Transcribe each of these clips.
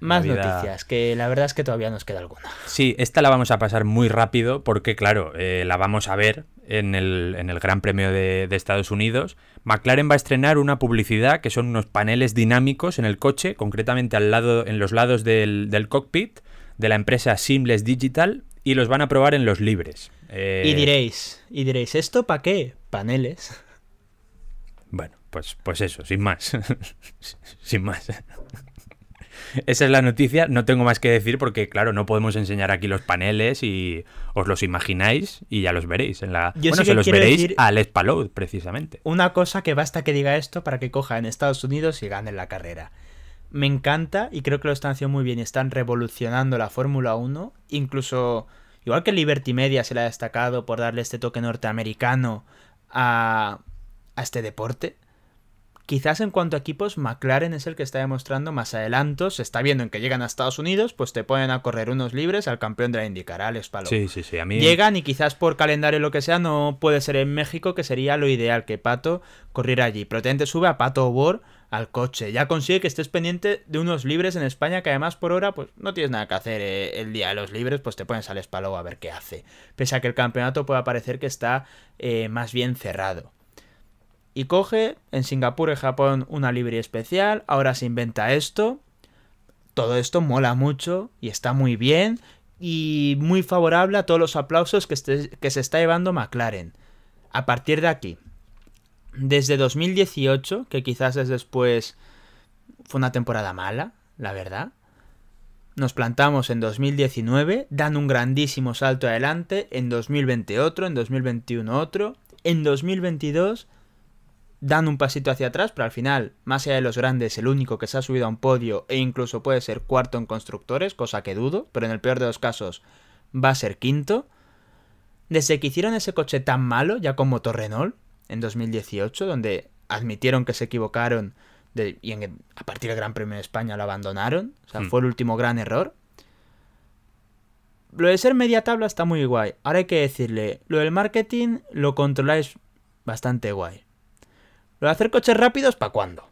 Más noticias, que la verdad es que todavía nos queda alguna. Sí, esta la vamos a pasar muy rápido porque, claro, eh, la vamos a ver en el, Gran Premio de, Estados Unidos. McLaren va a estrenar una publicidad que son unos paneles dinámicos en el coche, concretamente al lado, en los lados del, cockpit de la empresa Seamless Digital y los van a probar en los libres. Eh, y diréis, y diréis, ¿esto para qué? Paneles. Bueno, pues, pues eso, sin más. sin más. Esa es la noticia, no tengo más que decir porque, claro, no podemos enseñar aquí los paneles y os los imagináis y ya los veréis. En la... bueno, se los veréis a Les Palou, precisamente. Una cosa que basta que diga esto para que coja en Estados Unidos y gane la carrera. Me encanta y creo que lo están haciendo muy bien están revolucionando la Fórmula 1, incluso... Igual que Liberty Media se la ha destacado por darle este toque norteamericano a, a este deporte, Quizás en cuanto a equipos, McLaren es el que está demostrando más adelantos. Se está viendo en que llegan a Estados Unidos, pues te ponen a correr unos libres al campeón de la IndyCar, Alex Sí, sí, sí. A mí... Llegan y quizás por calendario lo que sea, no puede ser en México, que sería lo ideal que Pato corriera allí. Pero te sube a Pato Obor al coche. Ya consigue que estés pendiente de unos libres en España que además por hora pues no tienes nada que hacer eh, el día de los libres, pues te pones al Espaló a ver qué hace. Pese a que el campeonato pueda parecer que está eh, más bien cerrado y coge en Singapur y Japón una librería especial, ahora se inventa esto. Todo esto mola mucho y está muy bien y muy favorable a todos los aplausos que, que se está llevando McLaren. A partir de aquí, desde 2018, que quizás es después, fue una temporada mala, la verdad, nos plantamos en 2019, dan un grandísimo salto adelante, en 2020 otro, en 2021 otro, en 2022 dan un pasito hacia atrás, pero al final, más allá de los grandes, el único que se ha subido a un podio e incluso puede ser cuarto en constructores, cosa que dudo, pero en el peor de los casos va a ser quinto. Desde que hicieron ese coche tan malo, ya con motor Renault, en 2018, donde admitieron que se equivocaron y a partir del Gran Premio de España lo abandonaron, o sea, hmm. fue el último gran error. Lo de ser media tabla está muy guay. Ahora hay que decirle, lo del marketing lo controláis bastante guay. Lo hacer coches rápidos, ¿para cuándo?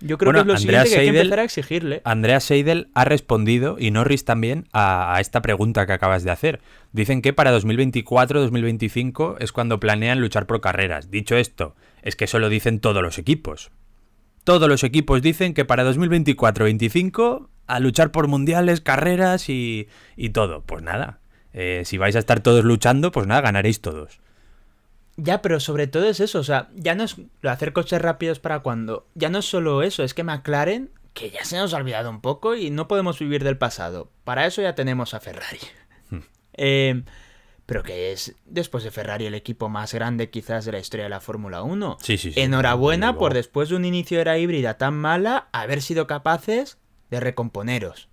Yo creo que es lo siguiente que hay que a exigirle. Andrea Seidel ha respondido, y Norris también, a, esta pregunta que acabas de hacer. Dicen que para 2024-2025 es cuando planean luchar por carreras. Dicho esto, es que eso lo dicen todos los equipos. Todos los equipos dicen que para 2024-2025 a luchar por mundiales, carreras y, y todo. Pues nada, eh, si vais a estar todos luchando, pues nada, ganaréis todos. Ya, pero sobre todo es eso, o sea, ya no es lo hacer coches rápidos para cuando, ya no es solo eso, es que McLaren, que ya se nos ha olvidado un poco y no podemos vivir del pasado, para eso ya tenemos a Ferrari. Hmm. Em, pero que es después de Ferrari el equipo más grande quizás de la historia de la Fórmula 1. Sí, sí, sí. Enhorabuena por después de un inicio de la híbrida tan mala, haber sido capaces de recomponeros.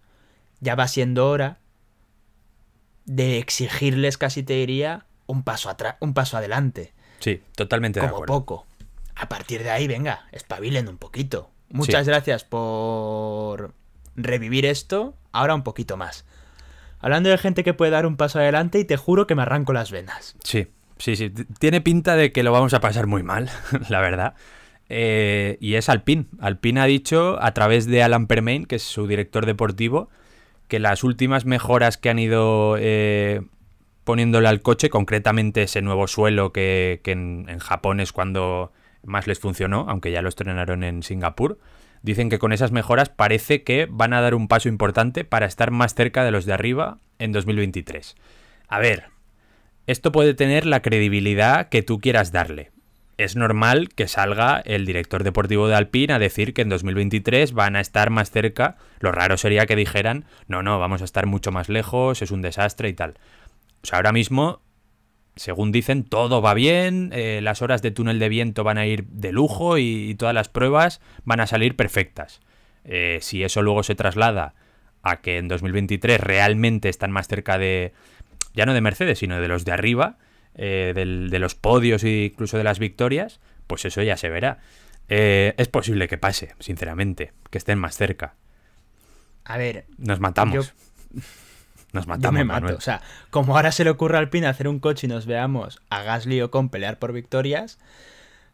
Ya va siendo hora de exigirles, casi te diría, un paso atrás, un paso adelante. Sí, totalmente de acuerdo. poco. A partir de ahí, venga, espabilen un poquito. Muchas gracias por revivir esto. Ahora un poquito más. Hablando de gente que puede dar un paso adelante y te juro que me arranco las venas. Sí, sí, sí. Tiene pinta de que lo vamos a pasar muy mal, la verdad. Eh, y es Alpine. Alpine ha dicho, a través de Alan Permain, que es su director deportivo, que las últimas mejoras que han ido eh, poniéndole al coche, concretamente ese nuevo suelo que, en, en, Japón es cuando más les funcionó, aunque ya lo estrenaron en Singapur. Dicen que con esas mejoras parece que van a dar un paso importante para estar más cerca de los de arriba en 2023. A ver, esto puede tener la credibilidad que tú quieras darle. Es normal que salga el director deportivo de Alpine a decir que en 2023 van a estar más cerca. Lo raro sería que dijeran, no, no, vamos a estar mucho más lejos, es un desastre y tal. O sea, ahora mismo, según dicen, todo va bien, eh, las horas de túnel de viento van a ir de lujo y, todas las pruebas van a salir perfectas. Eh, si eso luego se traslada a que en 2023 realmente están más cerca de, ya no de Mercedes, sino de los de arriba, eh, de los podios e incluso de las victorias, pues eso ya se verá. es posible que pase, sinceramente, que estén más cerca. A ver. Nos matamos. Nos matamos. me O sea, como ahora se le ocurre al PIN hacer un coche y nos veamos a Gasly o con pelear por victorias,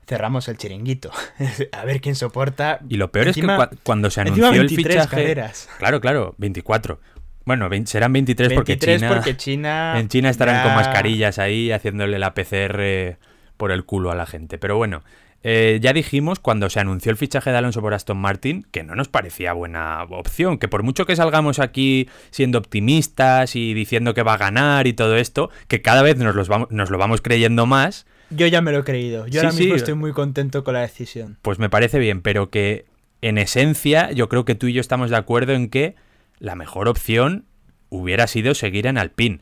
cerramos el chiringuito. a ver quién soporta. Y lo peor es que cuando se anunció el fichaje. Claro, claro, 24. Bueno, serán 23, porque, China, porque, China, En China estarán con mascarillas ahí haciéndole la PCR por el culo a la gente. Pero bueno, eh, ya dijimos cuando se anunció el fichaje de Alonso por Aston Martin que no nos parecía buena opción, que por mucho que salgamos aquí siendo optimistas y diciendo que va a ganar y todo esto, que cada vez nos, lo vamos creyendo más. Yo ya me lo he creído, yo ahora mismo estoy muy contento con la decisión. Pues me parece bien, pero que en esencia yo creo que tú y yo estamos de acuerdo en que la mejor opción hubiera sido seguir en Alpine.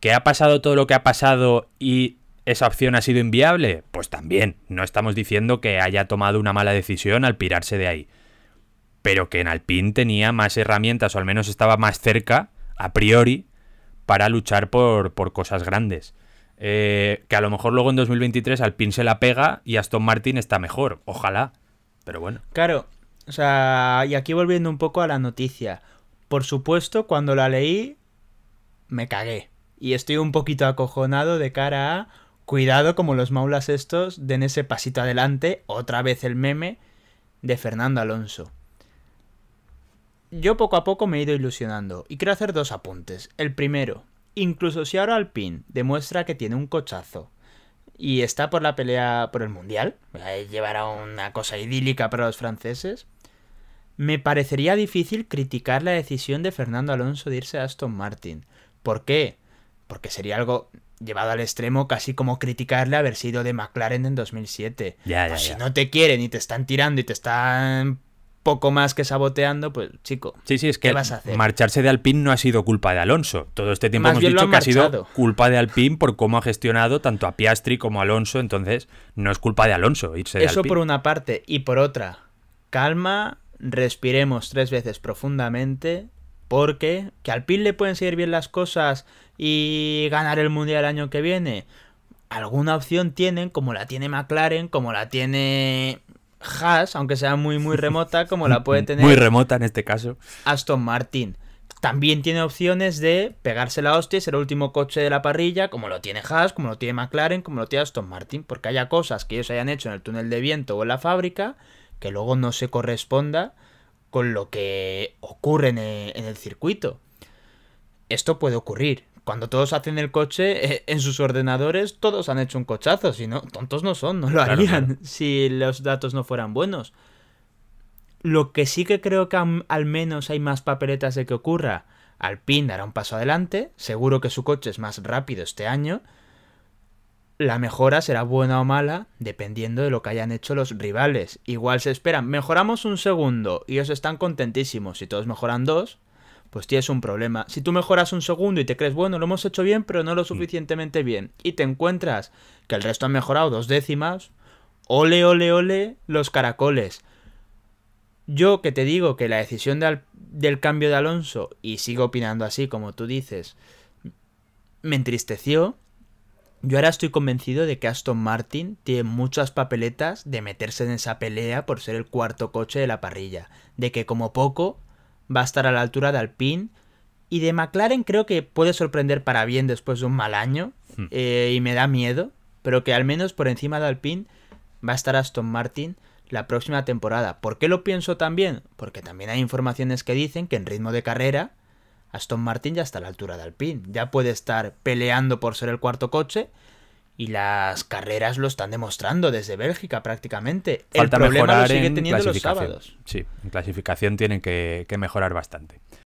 Que ha pasado todo lo que ha pasado y ¿Esa opción ha sido inviable? Pues también, no estamos diciendo que haya tomado una mala decisión al pirarse de ahí. Pero que en Alpine tenía más herramientas, o al menos estaba más cerca, a priori, para luchar por, por cosas grandes. Eh, que a lo mejor luego en 2023 Alpine se la pega y Aston Martin está mejor, ojalá. Pero bueno. Claro, o sea, y aquí volviendo un poco a la noticia. Por supuesto, cuando la leí, me cagué. Y estoy un poquito acojonado de cara a Cuidado como los maulas estos den ese pasito adelante, otra vez el meme de Fernando Alonso. Yo poco a poco me he ido ilusionando y quiero hacer dos apuntes. El primero, incluso si ahora Alpine demuestra que tiene un cochazo y está por la pelea por el Mundial, llevará una cosa idílica para los franceses, me parecería difícil criticar la decisión de Fernando Alonso de irse a Aston Martin. ¿Por qué? Porque sería algo llevado al extremo casi como criticarle haber sido de McLaren en 2007. Ya, pues Si no te quieren y te están tirando y te están poco más que saboteando, pues chico. Sí, sí, es que vas marcharse de Alpine no ha sido culpa de Alonso. Todo este tiempo hemos dicho que ha sido culpa de Alpine por cómo ha gestionado tanto a Piastri como a Alonso, entonces no es culpa de Alonso irse de Eso por una parte y por otra. Calma, respiremos tres veces profundamente porque que al PIL le pueden seguir bien las cosas y ganar el Mundial el año que viene. Alguna opción tienen, como la tiene McLaren, como la tiene Haas, aunque sea muy muy remota, como la puede tener... muy remota en este caso. Aston Martin. También tiene opciones de pegarse la hostia, ser el último coche de la parrilla, como lo tiene Haas, como lo tiene McLaren, como lo tiene Aston Martin, porque haya cosas que ellos hayan hecho en el túnel de viento o en la fábrica que luego no se corresponda con lo que ocurre e, en el, circuito. Esto puede ocurrir. Cuando todos hacen el coche eh, en sus ordenadores, todos han hecho un cochazo. Si no, tontos no son, no lo harían si los datos no fueran buenos. Lo que sí que creo que al menos hay más papeletas de que ocurra. Alpine dará un paso adelante. Seguro que su coche es más rápido este año la mejora será buena o mala dependiendo de lo que hayan hecho los rivales. Igual se esperan, mejoramos un segundo y ellos están contentísimos. Si todos mejoran dos, pues tienes un problema. Si tú mejoras un segundo y te crees, bueno, lo hemos hecho bien, pero no lo mm. suficientemente bien, y te encuentras que el resto han mejorado dos décimas, ole, ole, ole, los caracoles. Yo que te digo que la decisión del cambio de Alonso, y sigo opinando así como tú dices, me entristeció yo ahora estoy convencido de que Aston Martin tiene muchas papeletas de meterse en esa pelea por ser el cuarto coche de la parrilla, de que como poco va a estar a la altura de Alpine y de McLaren creo que puede sorprender para bien después de un mal año hmm. eh, y me da miedo, pero que al menos por encima de Alpine va a estar Aston Martin la próxima temporada. ¿Por qué lo pienso también? Porque también hay informaciones que dicen que en ritmo de carrera Aston Martin ya está a la altura de Alpine, ya puede estar peleando por ser el cuarto coche y las carreras lo están demostrando desde Bélgica prácticamente. Falta el mejorar sigue teniendo en los Sí, en clasificación tienen que mejorar bastante.